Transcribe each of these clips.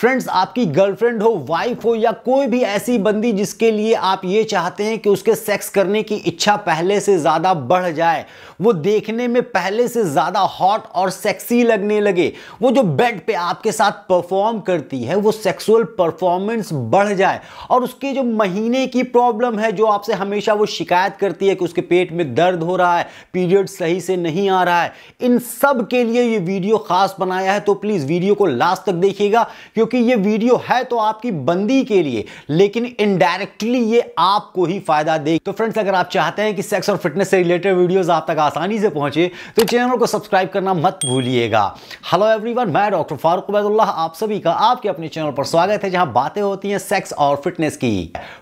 friends आपकी girlfriend हो wife हो या कोई भी ऐसी बंदी जिसके लिए आप ये चाहते हैं कि उसके सेक्स करने की इच्छा पहले से ज़्यादा बढ़ जाए वो देखने में पहले से ज़्यादा हॉट और सेक्सी लगने लगे वो जो बेड पे आपके साथ परफॉर्म करती है वो सेक्सुअल परफॉर्मेंस बढ़ जाए और उसके जो महीने की प्रॉब्लम है जो आपसे हमेशा वो शिकायत करती है कि उसके पेट में दर्द हो रहा है पीरियड सही से नहीं आ रहा है इन सब के लिए ये वीडियो खास बनाया है तो प्लीज़ वीडियो को लास्ट तक देखिएगा क्योंकि क्योंकि ये वीडियो है तो आपकी बंदी के लिए लेकिन इनडायरेक्टली ये आपको ही फायदा दे तो फ्रेंड्स अगर आप चाहते हैं कि सेक्स और फिटनेस से रिलेटेड वीडियोस आप तक आसानी से पहुंचे तो चैनल को सब्सक्राइब करना मत भूलिएगा हेलो एवरीवन मैं डॉक्टर फारूक उबैदुल्लाह आप सभी का आपके अपने चैनल पर स्वागत है जहां बातें होती हैं सेक्स और फिटनेस की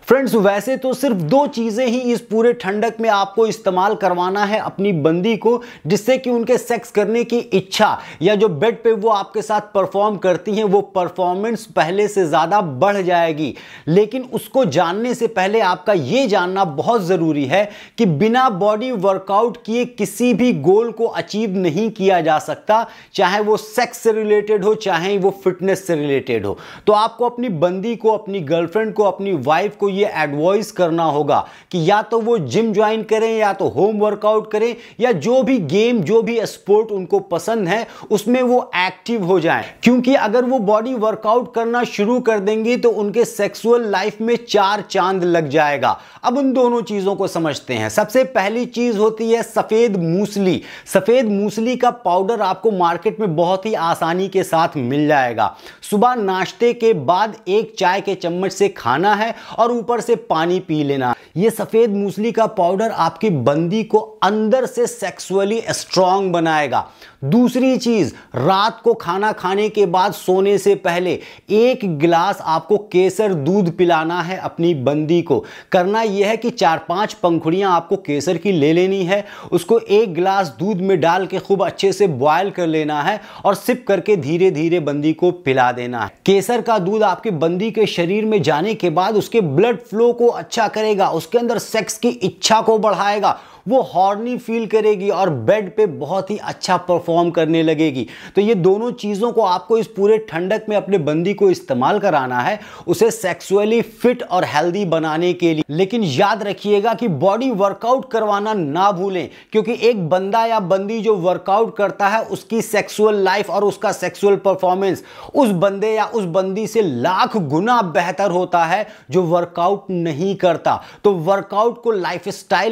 फ्रेंड्स वैसे तो सिर्फ दो चीजें ही इस पूरे ठंडक में आपको इस्तेमाल करवाना है अपनी बंदी को जिससे कि उनके सेक्स करने की इच्छा या जो बेड पे वो आपके साथ परफॉर्म करती हैं वो परफॉर्म गवर्नमेंट्स पहले से ज़्यादा बढ़ जाएगी लेकिन उसको जानने से पहले आपका यह जानना बहुत ज़रूरी है कि बिना बॉडी वर्कआउट किए किसी भी गोल को अचीव नहीं किया जा सकता चाहे वो सेक्स से रिलेटेड हो चाहे वो फिटनेस से रिलेटेड हो तो आपको अपनी बंदी को अपनी गर्लफ्रेंड को अपनी वाइफ को यह एडवाइस करना होगा कि या तो वो जिम ज्वाइन करें या तो होम वर्कआउट करें या जो भी गेम जो भी स्पोर्ट उनको पसंद है उसमें वो एक्टिव हो जाए क्योंकि अगर वो बॉडी वर्कआउट वर्कआउट करना शुरू कर देंगी तो उनके सेक्सुअल लाइफ में चार चांद लग जाएगा अब उन दोनों चीज़ों को समझते हैं सबसे पहली चीज़ होती है सफ़ेद मूसली सफ़ेद मूसली का पाउडर आपको मार्केट में बहुत ही आसानी के साथ मिल जाएगा सुबह नाश्ते के बाद एक चाय के चम्मच से खाना है और ऊपर से पानी पी लेना ये सफ़ेद मूसली का पाउडर आपकी बंदी को अंदर से सेक्सुअली स्ट्रांग बनाएगा दूसरी चीज़ रात को खाना खाने के बाद सोने से पहले एक गिलास आपको केसर दूध पिलाना है अपनी बंदी को करना यह है कि चार पांच पंखुड़ियाँ आपको केसर की ले लेनी है उसको एक गिलास दूध में डाल के खूब अच्छे से बॉयल कर लेना है और सिप करके धीरे धीरे बंदी को पिला देना है केसर का दूध आपके बंदी के शरीर में जाने के बाद उसके ब्लड फ्लो को अच्छा करेगा उसके अंदर सेक्स की इच्छा को बढ़ाएगा वो हॉर्नी फील करेगी और बेड पे बहुत ही अच्छा परफॉर्म करने लगेगी तो ये दोनों चीज़ों को आपको इस पूरे ठंडक में अपने बंदी को इस्तेमाल कराना है उसे सेक्सुअली फिट और हेल्दी बनाने के लिए लेकिन याद रखिएगा कि बॉडी वर्कआउट करवाना ना भूलें क्योंकि एक बंदा या बंदी जो वर्कआउट करता है उसकी सेक्सुअल लाइफ और उसका सेक्सुअल परफॉर्मेंस उस बंदे या उस बंदी से लाख गुना बेहतर होता है जो वर्कआउट नहीं करता तो वर्कआउट को लाइफ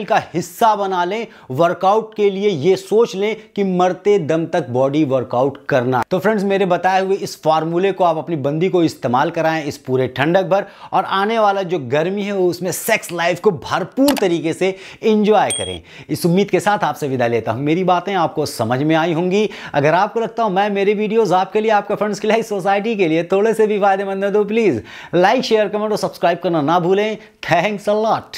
का हिस्सा बना लें वर्कआउट के लिए ये सोच लें कि मरते दम तक बॉडी वर्कआउट करना तो फ्रेंड्स मेरे बताए हुए इस फार्मूले को आप अपनी बंदी को इस्तेमाल कराएं इस पूरे ठंडक भर और आने वाला जो गर्मी है वो उसमें सेक्स लाइफ को भरपूर तरीके से इंजॉय करें इस उम्मीद के साथ आपसे विदा लेता हूँ मेरी बातें आपको समझ में आई होंगी अगर आपको लगता हो मैं मेरे वीडियोज़ आपके लिए आपके फ्रेंड्स के लिए सोसाइटी के लिए थोड़े से भी फायदेमंद है तो प्लीज़ लाइक शेयर कमेंट और सब्सक्राइब करना ना भूलें थैंक्स अ लॉट